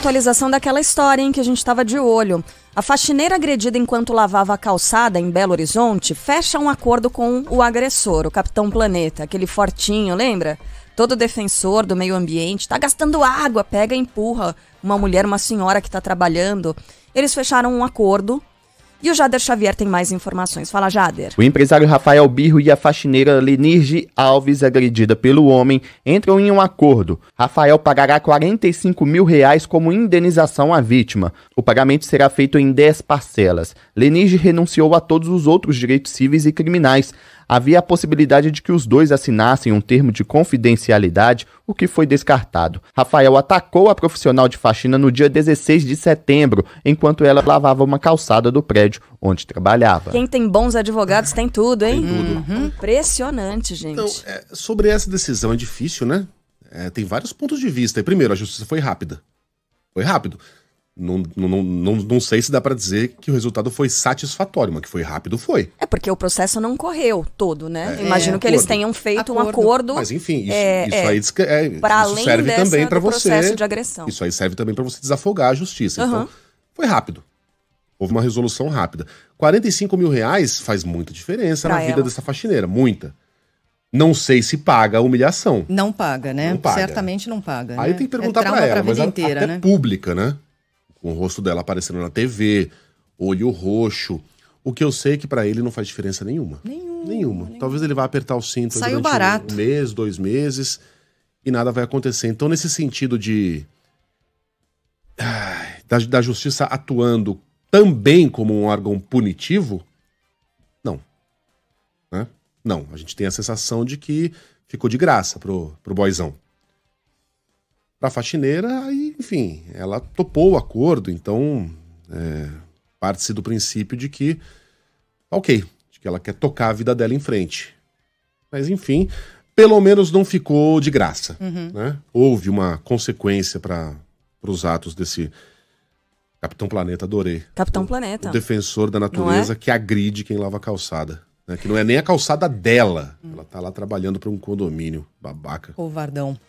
atualização daquela história em que a gente estava de olho. A faxineira agredida enquanto lavava a calçada em Belo Horizonte fecha um acordo com o agressor, o Capitão Planeta, aquele fortinho, lembra? Todo defensor do meio ambiente, está gastando água, pega e empurra uma mulher, uma senhora que está trabalhando. Eles fecharam um acordo e o Jader Xavier tem mais informações. Fala, Jader. O empresário Rafael Birro e a faxineira Lenirge Alves, agredida pelo homem, entram em um acordo. Rafael pagará 45 mil reais como indenização à vítima. O pagamento será feito em 10 parcelas. Lenirge renunciou a todos os outros direitos civis e criminais havia a possibilidade de que os dois assinassem um termo de confidencialidade, o que foi descartado. Rafael atacou a profissional de faxina no dia 16 de setembro, enquanto ela lavava uma calçada do prédio onde trabalhava. Quem tem bons advogados tem tudo, hein? Tem tudo. Uhum. Impressionante, gente. Então, é, sobre essa decisão é difícil, né? É, tem vários pontos de vista. Primeiro, a justiça foi rápida. Foi rápido. Não, não, não, não sei se dá para dizer que o resultado foi satisfatório, mas que foi rápido, foi. É porque o processo não correu todo, né? É, Imagino é, que eles tenham feito acordo. um acordo. Mas enfim, isso, é, isso é, aí é, isso serve também para você. Isso aí serve também para você desafogar a justiça. Uhum. Então, foi rápido. Houve uma resolução rápida. 45 mil reais faz muita diferença pra na vida dessa faxineira, muita. Não sei se paga a humilhação. Não paga, né? Não paga. Certamente não paga. Aí né? tem que perguntar é para ela, pra mas inteira, até né? pública, né? com o rosto dela aparecendo na TV, olho roxo. O que eu sei é que para ele não faz diferença nenhuma. Nenhuma. Nenhuma. Talvez ele vá apertar o cinto Saiu barato. um mês, dois meses e nada vai acontecer. Então, nesse sentido de. Da, da justiça atuando também como um órgão punitivo, não. Né? Não. A gente tem a sensação de que ficou de graça pro, pro boizão para faxineira, aí, enfim, ela topou o acordo, então é, parte-se do princípio de que, ok, de que ela quer tocar a vida dela em frente. Mas, enfim, pelo menos não ficou de graça. Uhum. Né? Houve uma consequência para os atos desse Capitão Planeta, adorei. Capitão o, Planeta. O defensor da é? natureza é? que agride quem lava a calçada. Né? Que não é nem a calçada dela. Hum. Ela tá lá trabalhando para um condomínio. Babaca. Covardão.